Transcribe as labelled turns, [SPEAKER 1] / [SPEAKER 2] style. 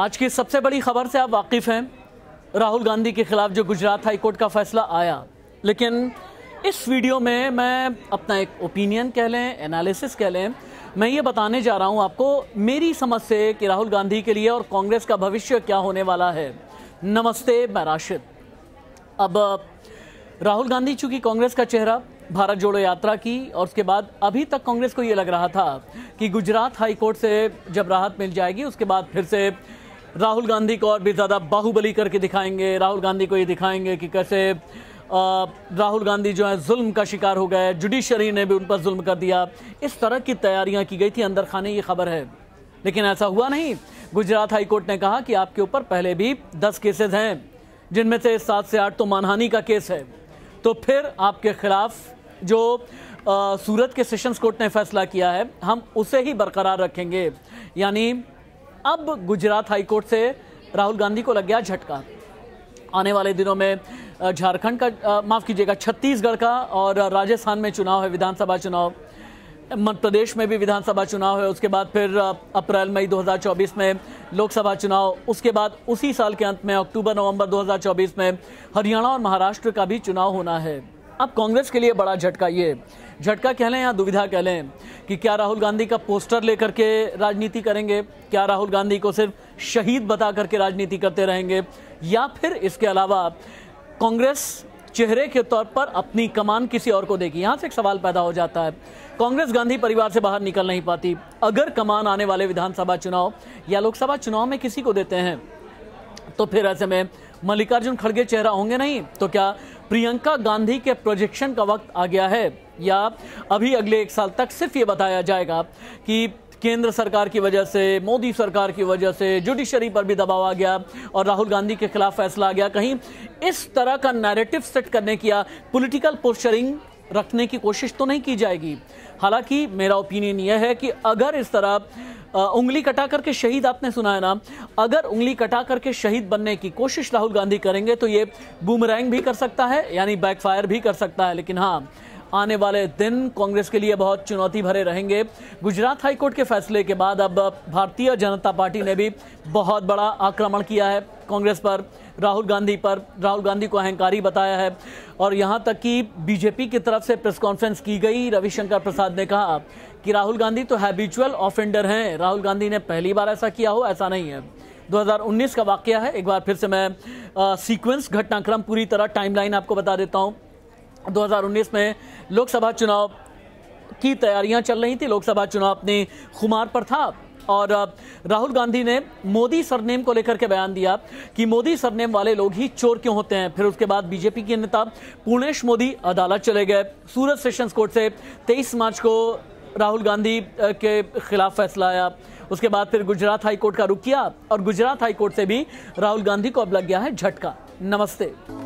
[SPEAKER 1] आज की सबसे बड़ी खबर से आप वाकिफ हैं राहुल गांधी के खिलाफ जो गुजरात हाई कोर्ट का फैसला आया लेकिन इस वीडियो में मैं अपना एक ओपिनियन कह लें एनालिसिस कह लें मैं ये बताने जा रहा हूं आपको मेरी समझ से कि राहुल गांधी के लिए और कांग्रेस का भविष्य क्या होने वाला है नमस्ते मैं राशिद अब राहुल गांधी चूंकि कांग्रेस का चेहरा भारत जोड़ो यात्रा की और उसके बाद अभी तक कांग्रेस को ये लग रहा था कि गुजरात हाई कोर्ट से जब राहत मिल जाएगी उसके बाद फिर से राहुल गांधी को और भी ज़्यादा बाहुबली करके दिखाएंगे राहुल गांधी को ये दिखाएंगे कि कैसे राहुल गांधी जो है जुल्म का शिकार हो गए जुडिशरी ने भी उन पर जुल्म कर दिया इस तरह की तैयारियां की गई थी अंदर खाने ये खबर है लेकिन ऐसा हुआ नहीं गुजरात हाईकोर्ट ने कहा कि आपके ऊपर पहले भी दस केसेज हैं जिनमें से सात से आठ तो मानहानि का केस है तो फिर आपके खिलाफ जो आ, सूरत के सेशंस कोर्ट ने फैसला किया है हम उसे ही बरकरार रखेंगे यानी अब गुजरात हाईकोर्ट से राहुल गांधी को लग गया झटका आने वाले दिनों में झारखंड का माफ़ कीजिएगा छत्तीसगढ़ का और राजस्थान में चुनाव है विधानसभा चुनाव मध्य प्रदेश में भी विधानसभा चुनाव है उसके बाद फिर अप्रैल मई 2024 में लोकसभा चुनाव उसके बाद उसी साल के अंत में अक्टूबर नवंबर 2024 में हरियाणा और महाराष्ट्र का भी चुनाव होना है अब कांग्रेस के लिए बड़ा झटका ये झटका कह लें या दुविधा कह लें कि क्या राहुल गांधी का पोस्टर लेकर के राजनीति करेंगे क्या राहुल गांधी को सिर्फ शहीद बता करके राजनीति करते रहेंगे या फिर इसके अलावा कांग्रेस चेहरे के तौर पर अपनी कमान किसी और को देगी यहाँ से एक सवाल पैदा हो जाता है कांग्रेस गांधी परिवार से बाहर निकल नहीं पाती अगर कमान आने वाले विधानसभा चुनाव या लोकसभा चुनाव में किसी को देते हैं तो फिर ऐसे में मल्लिकार्जुन खड़गे चेहरा होंगे नहीं तो क्या प्रियंका गांधी के प्रोजेक्शन का वक्त आ गया है या अभी अगले एक साल तक सिर्फ ये बताया जाएगा कि केंद्र सरकार की वजह से मोदी सरकार की वजह से जुडिशरी पर भी दबाव आ गया और राहुल गांधी के खिलाफ फैसला आ गया कहीं इस तरह का नैरेटिव सेट करने की पॉलिटिकल पोस्टरिंग रखने की कोशिश तो नहीं की जाएगी हालांकि मेरा ओपिनियन यह है कि अगर इस तरह उंगली कटा करके शहीद आपने सुना है ना अगर उंगली कटा करके शहीद बनने की कोशिश राहुल गांधी करेंगे तो ये बूमरैंग भी कर सकता है यानी बैकफायर भी कर सकता है लेकिन हाँ आने वाले दिन कांग्रेस के लिए बहुत चुनौती भरे रहेंगे गुजरात हाईकोर्ट के फैसले के बाद अब भारतीय जनता पार्टी ने भी बहुत बड़ा आक्रमण किया है कांग्रेस पर राहुल गांधी पर राहुल गांधी को अहंकारी बताया है और यहाँ तक कि बीजेपी की तरफ से प्रेस कॉन्फ्रेंस की गई रविशंकर प्रसाद ने कहा कि राहुल गांधी तो हैबिचुअल ऑफेंडर हैं राहुल गांधी ने पहली बार ऐसा किया हो ऐसा नहीं है 2019 का वाक्य है एक बार फिर से मैं सीक्वेंस घटनाक्रम पूरी तरह टाइमलाइन आपको बता देता हूँ 2019 में लोकसभा चुनाव की तैयारियां चल रही थी लोकसभा चुनाव अपने खुमार पर था और राहुल गांधी ने मोदी सरनेम को लेकर के बयान दिया कि मोदी सरनेम वाले लोग ही चोर क्यों होते हैं फिर उसके बाद बीजेपी के नेता पूर्णेश मोदी अदालत चले गए सूरत सेशंस कोर्ट से 23 मार्च को राहुल गांधी के खिलाफ फैसला आया उसके बाद फिर गुजरात हाईकोर्ट का रुख किया और गुजरात हाईकोर्ट से भी राहुल गांधी को अब लग गया है झटका नमस्ते